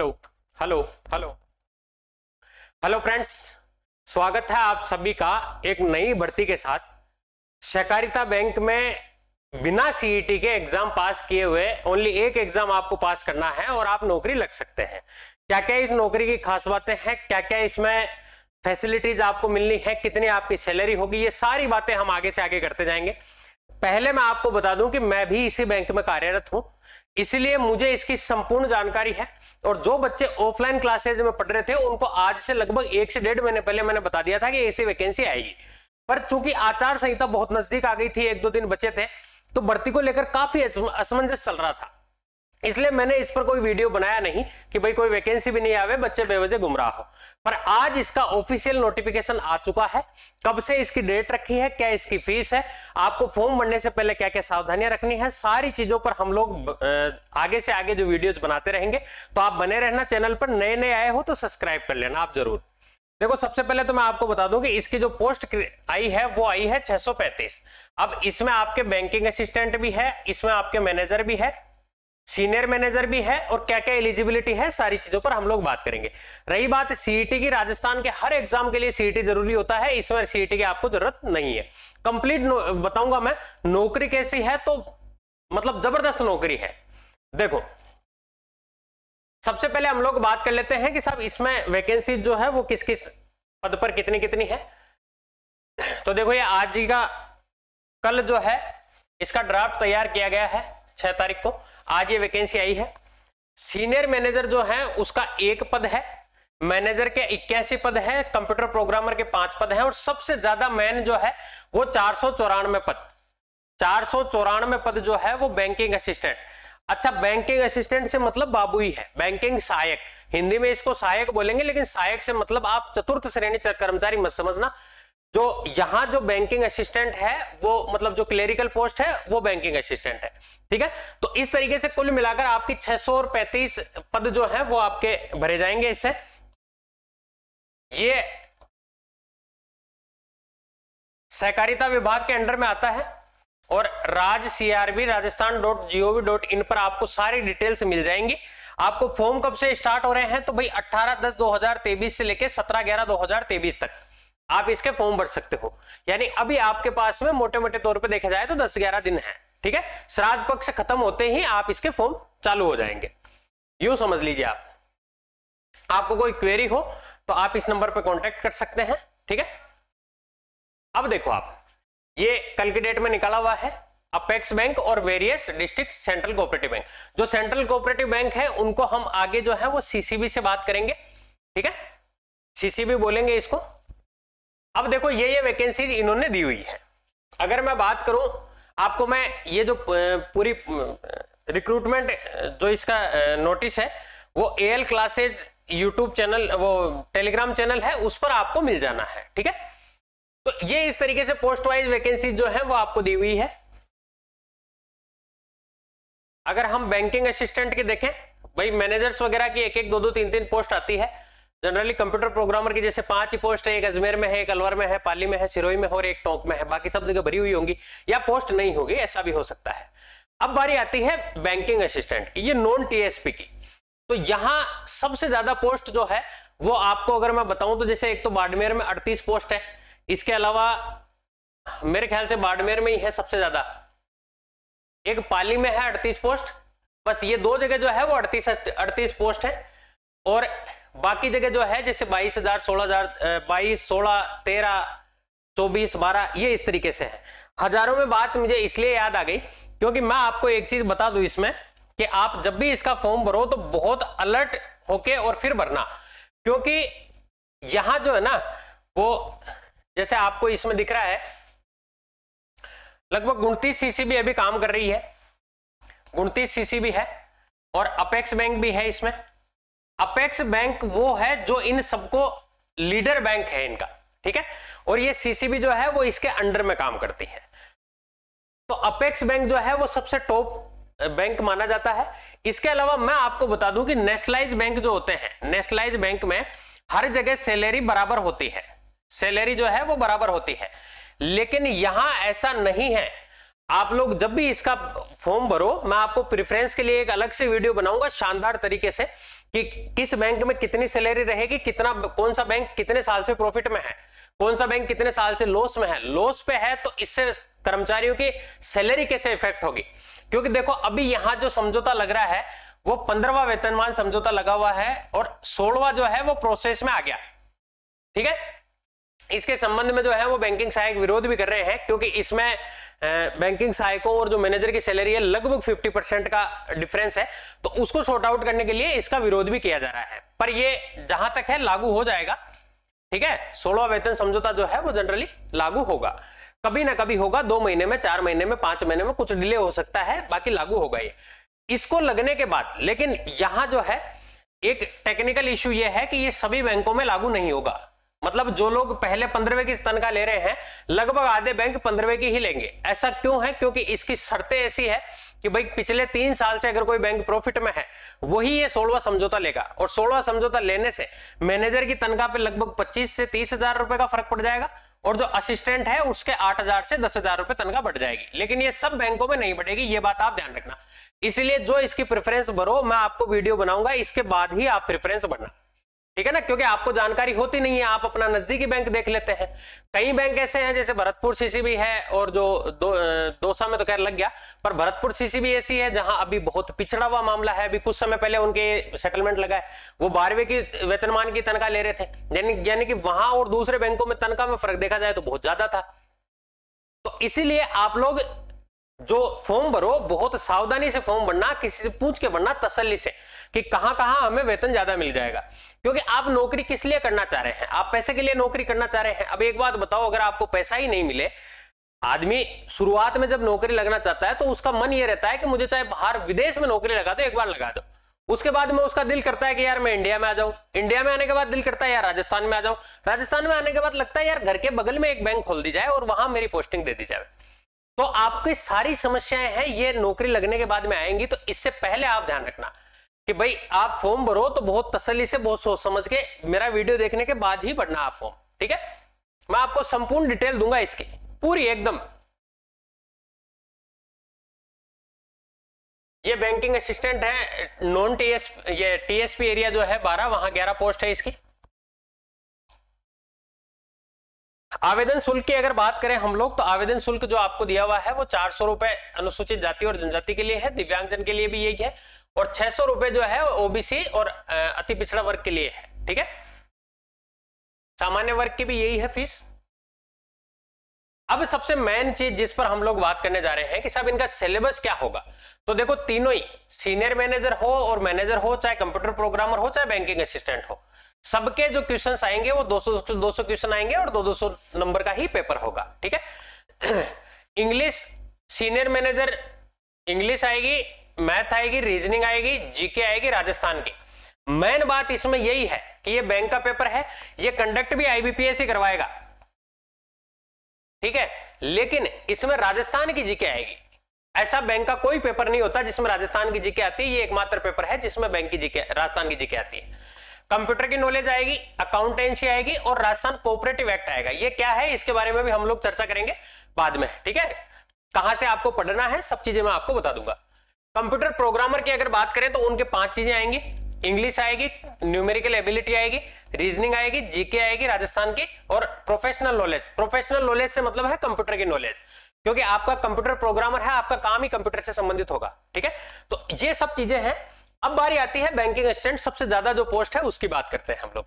hello hello hello hello friends स्वागत है आप सभी का एक नई भर्ती के साथ सहकारिता बैंक में बिना सीईटी e के एग्जाम पास किए हुए ओनली एक एग्जाम आपको पास करना है और आप नौकरी लग सकते हैं क्या क्या इस नौकरी की खास बातें हैं क्या क्या इसमें फैसिलिटीज आपको मिलनी है कितनी आपकी सैलरी होगी ये सारी बातें हम आगे से आगे करते जाएंगे पहले मैं आपको बता दूं कि मैं भी इसी बैंक में कार्यरत हूं इसलिए मुझे इसकी संपूर्ण जानकारी है और जो बच्चे ऑफलाइन क्लासेज में पढ़ रहे थे उनको आज से लगभग एक से डेढ़ महीने पहले मैंने बता दिया था कि ऐसी वैकेंसी आएगी पर चूंकि आचार संहिता बहुत नजदीक आ गई थी एक दो दिन बचे थे तो भर्ती को लेकर काफी असमंजस चल रहा था इसलिए मैंने इस पर कोई वीडियो बनाया नहीं कि भाई कोई वैकेंसी भी नहीं आवे बच्चे बेवजह गुमराह हो पर आज इसका ऑफिशियल नोटिफिकेशन आ चुका है कब से इसकी डेट रखी है क्या इसकी फीस है आपको फॉर्म भरने से पहले क्या क्या सावधानियां रखनी है सारी चीजों पर हम लोग आगे से आगे जो वीडियोज बनाते रहेंगे तो आप बने रहना चैनल पर नए नए आए हो तो सब्सक्राइब कर लेना आप जरूर देखो सबसे पहले तो मैं आपको बता दूं कि इसकी जो पोस्ट आई है वो आई है 635 अब इसमें आपके बैंकिंग असिस्टेंट भी है इसमें आपके मैनेजर भी है सीनियर मैनेजर भी है और क्या क्या एलिजिबिलिटी है सारी चीजों पर हम लोग बात करेंगे रही बात सीईटी e की राजस्थान के हर एग्जाम के लिए सीईटी e जरूरी होता है इस बार सीईटी e की आपको जरूरत नहीं है कंप्लीट बताऊंगा मैं नौकरी कैसी है तो मतलब जबरदस्त नौकरी है देखो सबसे पहले हम लोग बात कर लेते हैं कि साहब इसमें वैकेंसी जो है वो किस किस पद पर कितनी कितनी है तो देखो ये आज ही का कल जो है इसका ड्राफ्ट तैयार किया गया है छह तारीख को आज ये वैकेंसी आई है सीनियर मैनेजर जो है उसका एक पद है मैनेजर के इक्यासी पद है कंप्यूटर प्रोग्रामर के पांच पद हैं और सबसे ज्यादा मैन जो है वो चार पद चार सौ चौरानवे पद जो है वो बैंकिंग असिस्टेंट अच्छा बैंकिंग असिस्टेंट से मतलब बाबू ही है बैंकिंग सहायक हिंदी में इसको सहायक बोलेंगे लेकिन सहायक से मतलब आप चतुर्थ श्रेणी कर्मचारी मत समझना जो यहां जो बैंकिंग असिस्टेंट है वो मतलब जो क्लेरिकल पोस्ट है वो बैंकिंग असिस्टेंट है ठीक है तो इस तरीके से कुल मिलाकर आपकी पैंतीस पद जो है वो आपके भरे जाएंगे इससे ये सहकारिता विभाग के अंडर में आता है और Raj CRB Rajasthan dot gov dot in पर आपको सारी डिटेल्स मिल जाएंगी आपको फॉर्म कब से स्टार्ट हो रहे हैं तो भाई 18 दस 2023 से लेकर 17 ग्यारह 2023 तक आप इसके फॉर्म भर सकते हो यानी अभी आपके पास में मोटे मोटे तौर पर देखा जाए तो दस ग्यारह दिन है ठीक है श्राद्ध पक्ष खत्म होते ही आप इसके फॉर्म चालू हो जाएंगे यू समझ लीजिए आप आपको कोई क्वेरी हो तो आप इस नंबर पर कॉन्टेक्ट कर सकते हैं ठीक है अब देखो आप ये कल की डेट में निकाला हुआ है अपेक्स बैंक और various district central cooperative bank जो सेंट्रल कोऑपरेटिव बैंक है उनको हम आगे जो है वो सीसीबी से बात करेंगे ठीक है सीसीबी बोलेंगे इसको अब देखो ये ये वैकेंसीज इन्होंने दी हुई है अगर मैं बात करूं आपको मैं ये जो पूरी रिक्रूटमेंट जो इसका नोटिस है वो A L classes YouTube channel वो टेलीग्राम चैनल है उस पर आपको मिल जाना है ठीक है तो ये इस तरीके से पोस्ट वाइज वैकेंसी जो है वो आपको दी हुई है अगर हम बैंकिंग असिस्टेंट के देखें भाई मैनेजर्स वगैरह की एक एक दो दो तीन तीन पोस्ट आती है जनरली कंप्यूटर प्रोग्रामर की जैसे पांच ही पोस्ट है एक अजमेर में है एक अलवर में है पाली में है सिरोही में और एक टोंक में है बाकी सब जगह भरी हुई होंगी या पोस्ट नहीं होगी ऐसा भी हो सकता है अब बारी आती है बैंकिंग असिस्टेंट की ये नॉन टीएसपी की तो यहां सबसे ज्यादा पोस्ट जो है वो आपको अगर मैं बताऊं तो जैसे एक तो बाड़मेर में अड़तीस पोस्ट है इसके अलावा मेरे ख्याल से बाड़मेर में ही है सबसे ज्यादा एक पाली में है अड़तीस पोस्ट बस ये दो जगह जो है वो अड़तीस अड़तीस पोस्ट है और बाकी जगह जो है जैसे बाईस हजार सोलह हजार बाईस सोलह तेरह चौबीस बारह ये इस तरीके से है हजारों में बात मुझे इसलिए याद आ गई क्योंकि मैं आपको एक चीज बता दू इसमें कि आप जब भी इसका फॉर्म भरो तो बहुत अलर्ट होके और फिर भरना क्योंकि यहां जो है ना वो जैसे आपको इसमें दिख रहा है लगभग उनतीस सीसीबी अभी काम कर रही है उनतीस सीसीबी है और अपेक्स बैंक भी है इसमें अपेक्स बैंक वो है जो इन सबको लीडर बैंक है इनका ठीक है और ये सीसीबी जो है वो इसके अंडर में काम करती है तो अपेक्स बैंक जो है वो सबसे टॉप बैंक माना जाता है इसके अलावा मैं आपको बता दूं कि नेशनलाइज बैंक जो होते हैं नेशनलाइज बैंक में हर जगह सैलरी बराबर होती है सैलरी जो है वो बराबर होती है लेकिन यहां ऐसा नहीं है आप लोग जब भी इसका फॉर्म भरो मैं आपको प्रिफरेंस के लिए एक अलग से वीडियो बनाऊंगा शानदार तरीके से कि किस बैंक में कितनी सैलरी रहेगी कितना कौन सा बैंक कितने साल से प्रॉफिट में है कौन सा बैंक कितने साल से लॉस में है लॉस पे है तो इससे कर्मचारियों की सैलरी कैसे इफेक्ट होगी क्योंकि देखो अभी यहां जो समझौता लग रहा है वो पंद्रवा वेतनमान समझौता लगा हुआ है और सोलवा जो है वो प्रोसेस में आ गया ठीक है इसके संबंध में जो है वो बैंकिंग सहायक विरोध भी कर रहे हैं क्योंकि इसमें बैंकिंग सहायकों और जो मैनेजर की सैलरी है लगभग 50 परसेंट का डिफरेंस है तो उसको शॉर्ट आउट करने के लिए इसका विरोध भी किया जा रहा है पर ये जहां तक है लागू हो जाएगा ठीक है सोलह वेतन समझौता जो है वो जनरली लागू होगा कभी ना कभी होगा दो महीने में चार महीने में पांच महीने में कुछ डिले हो सकता है बाकी लागू होगा ये इसको लगने के बाद लेकिन यहां जो है एक टेक्निकल इश्यू यह है कि ये सभी बैंकों में लागू नहीं होगा मतलब जो लोग पहले पंद्रहवें की तनखा ले रहे हैं लगभग आधे बैंक पंद्रहवें की ही लेंगे ऐसा क्यों है क्योंकि इसकी शर्तें ऐसी है कि भाई पिछले तीन साल से अगर कोई बैंक प्रॉफिट में है वही ये सोलवा समझौता लेगा और सोलवा समझौता लेने से मैनेजर की तनखा पे लगभग पच्चीस से तीस हजार रुपए का फर्क पड़ जाएगा और जो असिस्टेंट है उसके आठ हजार से दस हजार रुपए तनखा बढ़ जाएगी लेकिन ये सब बैंकों में नहीं बढ़ेगी ये बात आप ध्यान रखना इसलिए जो इसकी प्रेफरेंस भरो मैं आपको वीडियो बनाऊंगा इसके बाद ही आप प्रेफरेंस बढ़ना ठीक है ना क्योंकि आपको जानकारी होती नहीं है आप अपना नजदीकी बैंक देख लेते हैं कई बैंक ऐसे हैं जैसे भरतपुर सीसीबी है और जो दो, दोसा में तो खैर लग गया पर भरतपुर सीसीबी ऐसी है जहां अभी बहुत पिछड़ा हुआ मामला है अभी कुछ समय पहले उनके सेटलमेंट लगा है वो बारहवें की वेतनमान की तनखा ले रहे थे यानी कि वहां और दूसरे बैंकों में तनखा में फर्क देखा जाए तो बहुत ज्यादा था तो इसीलिए आप लोग जो फॉर्म भरो बहुत सावधानी से फॉर्म भरना किसी से पूछ के भरना तसली से कि कहां कहां हमें वेतन ज्यादा मिल जाएगा क्योंकि आप नौकरी किस लिए करना चाह रहे हैं आप पैसे के लिए नौकरी करना चाह रहे हैं अब एक बात बताओ अगर आपको पैसा ही नहीं मिले आदमी शुरुआत में जब नौकरी लगना चाहता है तो उसका मन यह रहता है कि मुझे चाहे बाहर विदेश में नौकरी लगा दो एक बार लगा दो उसके बाद में उसका दिल करता है कि यार मैं इंडिया में आ जाऊं इंडिया में आने के बाद दिल करता है यार राजस्थान में आ जाऊं राजस्थान में आने के बाद लगता है यार घर के बगल में एक बैंक खोल दी जाए और वहां मेरी पोस्टिंग दे दी जाए तो आपकी सारी समस्याएं हैं ये नौकरी लगने के बाद में आएंगी तो इससे पहले आप ध्यान रखना कि भाई आप फॉर्म भरो तो बहुत तसली से बहुत सोच समझ के मेरा वीडियो देखने के बाद ही भरना आप फॉर्म ठीक है मैं आपको संपूर्ण डिटेल दूंगा इसकी पूरी एकदम ये बैंकिंग असिस्टेंट है नॉन टीएस ये टीएसपी एरिया जो है बारह वहां ग्यारह पोस्ट है इसकी आवेदन शुल्क की अगर बात करें हम लोग तो आवेदन शुल्क जो आपको दिया हुआ है वो चार सौ रुपए अनुसूचित जाति और जनजाति के लिए है दिव्यांगजन के लिए भी यही है और छह सौ रुपए जो है ओबीसी और अति पिछड़ा वर्ग के लिए है ठीक है सामान्य वर्ग की भी यही है फीस अब सबसे मेन चीज जिस पर हम लोग बात करने जा रहे हैं कि सब इनका सिलेबस क्या होगा तो देखो तीनों ही सीनियर मैनेजर हो और मैनेजर हो चाहे कंप्यूटर प्रोग्रामर हो चाहे बैंकिंग असिस्टेंट हो सबके जो क्वेश्चन आएंगे वो 200 200 क्वेश्चन आएंगे और 200 नंबर का ही पेपर होगा ठीक है इंग्लिश सीनियर मैनेजर इंग्लिश आएगी मैथ आएगी रीजनिंग आएगी जीके आएगी राजस्थान की मेन बात इसमें यही है कि ये बैंक का पेपर है ये कंडक्ट भी आईबीपीएस ही करवाएगा ठीक है लेकिन इसमें राजस्थान की जीके आएगी ऐसा बैंक का कोई पेपर नहीं होता जिसमें राजस्थान की जीके आती है ये एकमात्र पेपर है जिसमें बैंक की जीके राजस्थान की जीके आती है कंप्यूटर की नॉलेज आएगी अकाउंटेंसी आएगी और राजस्थान कोऑपरेटिव एक्ट आएगा ये क्या है इसके बारे में भी हम लोग चर्चा करेंगे बाद में ठीक है कहां से आपको पढ़ना है सब चीजें मैं आपको बता दूंगा कंप्यूटर प्रोग्रामर की अगर बात करें तो उनके पांच चीजें आएंगी इंग्लिश आएगी न्यूमेरिकल एबिलिटी आएगी रीजनिंग आएगी जीके आएगी राजस्थान की और प्रोफेशनल नॉलेज प्रोफेशनल नॉलेज से मतलब है कंप्यूटर की नॉलेज क्योंकि आपका कंप्यूटर प्रोग्रामर है आपका काम ही कंप्यूटर से संबंधित होगा ठीक है तो ये सब चीजें हैं अब बारी आती है बैंकिंग असिस्टेंट सबसे ज्यादा जो पोस्ट है उसकी बात करते हैं हम लोग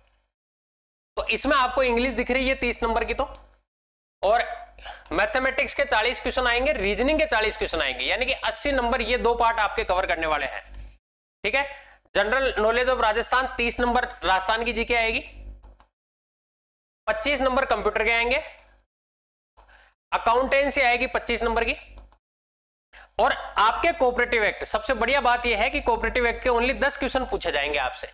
तो इसमें आपको इंग्लिश दिख रही है तीस नंबर की तो और मैथमेटिक्स के 40 क्वेश्चन आएंगे रीजनिंग के 40 क्वेश्चन आएंगे यानी कि 80 नंबर ये दो पार्ट आपके कवर करने वाले हैं ठीक है general knowledge of Rajasthan 30 number Rajasthan की जीके आएगी 25 नंबर कंप्यूटर के आएंगे अकाउंटेंसी आएगी 25 नंबर की और आपके कोऑपरेटिव एक्ट सबसे बढ़िया बात यह है कि कोऑपरेटिव एक्ट के ओनली दस क्वेश्चन पूछे जाएंगे आपसे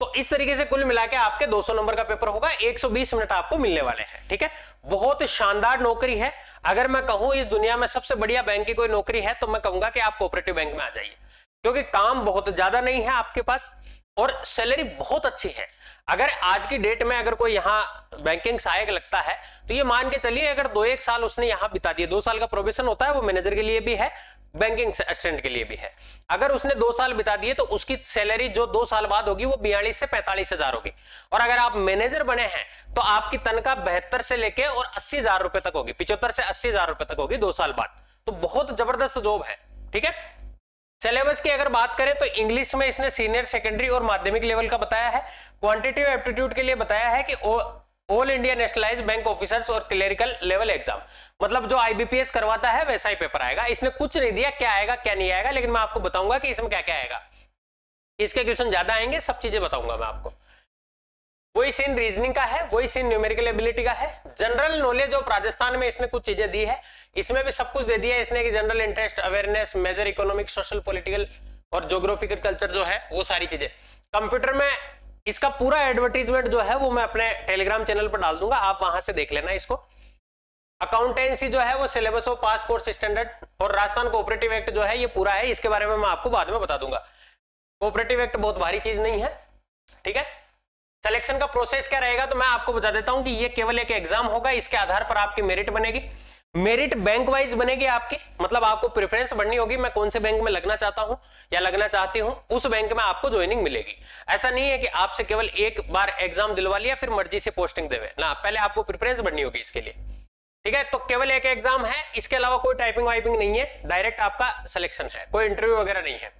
तो इस तरीके से कुल मिला के आपके 200 नंबर का पेपर होगा 120 मिनट आपको मिलने वाले हैं ठीक है बहुत शानदार नौकरी है अगर मैं कहूं इस दुनिया में सबसे बढ़िया बैंक की कोई नौकरी है तो मैं कहूंगा कि आप कोऑपरेटिव बैंक में आ जाइए क्योंकि काम बहुत ज्यादा नहीं है आपके पास और सैलरी बहुत अच्छी है अगर आज की डेट में अगर कोई यहाँ बैंकिंग सहायक लगता है तो ये मान के चलिए अगर दो एक साल उसने यहाँ बिता दिए दो साल का प्रोबेशन होता है वो मैनेजर के लिए भी है बैंकिंग असिस्टेंट के लिए भी है अगर उसने दो साल बिता दिए तो उसकी सैलरी जो दो साल बाद होगी वो बयालीस से पैंतालीस हजार होगी और अगर आप मैनेजर बने हैं तो आपकी तनखा बहत्तर से लेके और अस्सी हजार रुपए तक होगी पिछहत्तर से अस्सी हजार रुपए तक होगी दो साल बाद तो बहुत जबरदस्त जॉब है ठीक है सिलेबस की अगर बात करें तो इंग्लिश में इसने सीनियर सेकेंडरी और माध्यमिक लेवल का बताया है क्वांटिटिव एप्टीट्यूड के लिए बताया है कि all India nationalise bank officers और क्लेरिकल लेवल एग्जाम मतलब जो आईबीपीएस करवाता है वैसा ही पेपर आएगा इसने कुछ नहीं दिया क्या आएगा क्या नहीं आएगा लेकिन मैं आपको बताऊंगा कि इसमें क्या क्या आएगा इसके क्वेश्चन ज्यादा आएंगे सब चीजें बताऊंगा मैं आपको वही सीन रीजनिंग का है वही सीन न्यूमेरिकल एबिलिटी का है जनरल नॉलेज ऑफ राजस्थान में इसने कुछ चीजें दी है इसमें भी सब कुछ दे दिया है इसने कि general interest awareness major economic social political और जोग्राफिकल कल्चर जो है वो सारी चीजें कंप्यूटर में इसका पूरा एडवर्टीजमेंट जो है वो मैं अपने टेलीग्राम चैनल पर डाल दूंगा आप वहां से देख लेना इसको अकाउंटेंसी जो है वो syllabus of pass course standard और राजस्थान कोऑपरेटिव एक्ट जो है ये पूरा है इसके बारे में मैं आपको बाद में बता दूंगा कोऑपरेटिव एक्ट बहुत भारी चीज नहीं है ठीक है सिलेक्शन का प्रोसेस क्या रहेगा तो मैं आपको बता देता हूं कि ये केवल एक एग्जाम होगा इसके आधार पर आपकी मेरिट बनेगी मेरिट बैंक वाइज बनेगी आपकी मतलब आपको प्रेफरेंस बढ़नी होगी मैं कौन से बैंक में लगना चाहता हूं या लगना चाहती हूं उस बैंक में आपको ज्वाइनिंग मिलेगी ऐसा नहीं है कि आपसे केवल एक बार एग्जाम दिलवा लिया फिर मर्जी से पोस्टिंग देवे ना पहले आपको प्रेफरेंस बढ़नी होगी इसके लिए ठीक है तो केवल एक एग्जाम है इसके अलावा कोई टाइपिंग वाइपिंग नहीं है डायरेक्ट आपका सिलेक्शन है कोई इंटरव्यू वगैरह नहीं है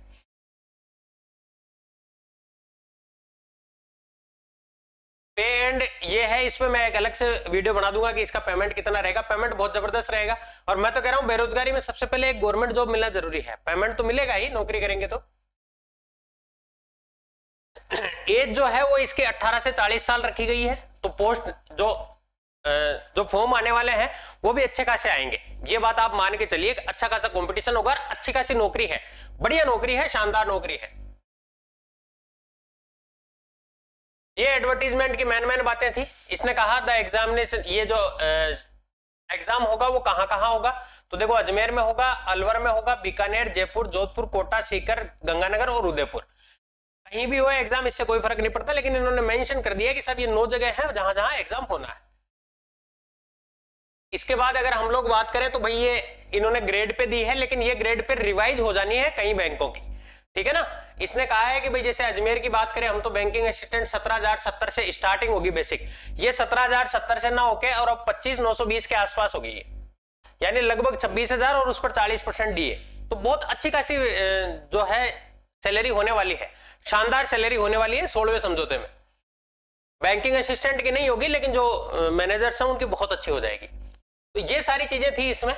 एंड ये है इसमें मैं एक अलग से वीडियो बना दूंगा कि इसका पेमेंट कितना रहेगा पेमेंट बहुत जबरदस्त रहेगा और मैं तो कह रहा हूं बेरोजगारी में सबसे पहले एक गवर्नमेंट जॉब मिलना जरूरी है पेमेंट तो मिलेगा ही नौकरी करेंगे तो एज जो है वो इसके 18 से 40 साल रखी गई है तो पोस्ट जो जो फॉर्म आने वाले हैं वो भी अच्छे खासे आएंगे ये बात आप मान के चलिए अच्छा खासा कॉम्पिटिशन होगा अच्छी खासी नौकरी है बढ़िया नौकरी है शानदार नौकरी है ये एडवर्टीजमेंट की मैन मैन बातें थी इसने कहा द एग्जामिनेशन ये जो एग्जाम होगा वो कहां कहां होगा तो देखो अजमेर में होगा अलवर में होगा बीकानेर जयपुर जोधपुर कोटा सीकर गंगानगर और उदयपुर कहीं भी हो एग्जाम इससे कोई फर्क नहीं पड़ता लेकिन इन्होंने मेंशन कर दिया कि सब ये नौ जगह है जहां जहां एग्जाम होना है इसके बाद अगर हम लोग बात करें तो भाई ये इन्होंने ग्रेड पे दी है लेकिन ये ग्रेड पे रिवाइज हो जानी है कई बैंकों की ठीक है ना इसने कहा है कि भाई जैसे अजमेर की बात करें हम तो बैंकिंग असिस्टेंट सत्रह हजार सत्तर से स्टार्टिंग होगी बेसिक ये सत्रह हजार सत्तर से ना होके और अब पच्चीस नौ सौ बीस के आसपास होगी ये यानी लगभग छब्बीस हजार और उस पर चालीस परसेंट डी तो बहुत अच्छी खासी जो है सैलरी होने वाली है शानदार सैलरी होने वाली है सोलवे समझौते में बैंकिंग असिस्टेंट की नहीं होगी लेकिन जो मैनेजर्स हैं उनकी बहुत अच्छी हो जाएगी तो ये सारी चीजें थी इसमें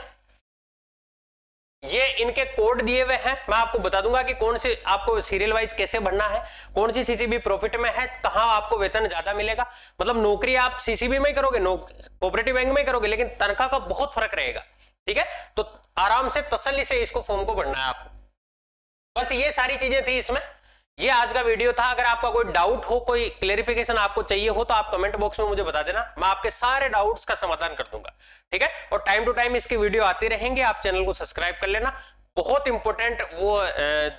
ये इनके कोड दिए हुए हैं मैं आपको बता दूंगा कि कौन सी आपको सीरियल वाइज कैसे भरना है कौन सी सीसीबी प्रॉफिट में है कहां आपको वेतन ज्यादा मिलेगा मतलब नौकरी आप सीसीबी में करोगे कोऑपरेटिव बैंक में करोगे लेकिन तनख्वाह का बहुत फर्क रहेगा ठीक है तो आराम से तसली से इसको फॉर्म को भरना है आपको बस ये सारी चीजें थी इसमें ये आज का वीडियो था अगर आपका कोई डाउट हो कोई क्लेरिफिकेशन आपको चाहिए हो तो आप कमेंट बॉक्स में मुझे बता देना मैं आपके सारे डाउट्स का समाधान कर दूंगा ठीक है और टाइम टू टाइम इसकी वीडियो आती रहेंगे आप चैनल को सब्सक्राइब कर लेना बहुत इंपॉर्टेंट वो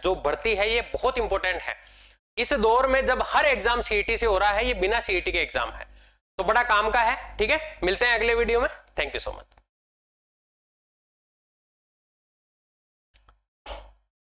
जो भर्ती है ये बहुत इंपॉर्टेंट है इस दौर में जब हर एग्जाम सीईटी e से हो रहा है ये बिना सीईटी e के एग्जाम है तो बड़ा काम का है ठीक है मिलते हैं अगले वीडियो में थैंक यू सो मच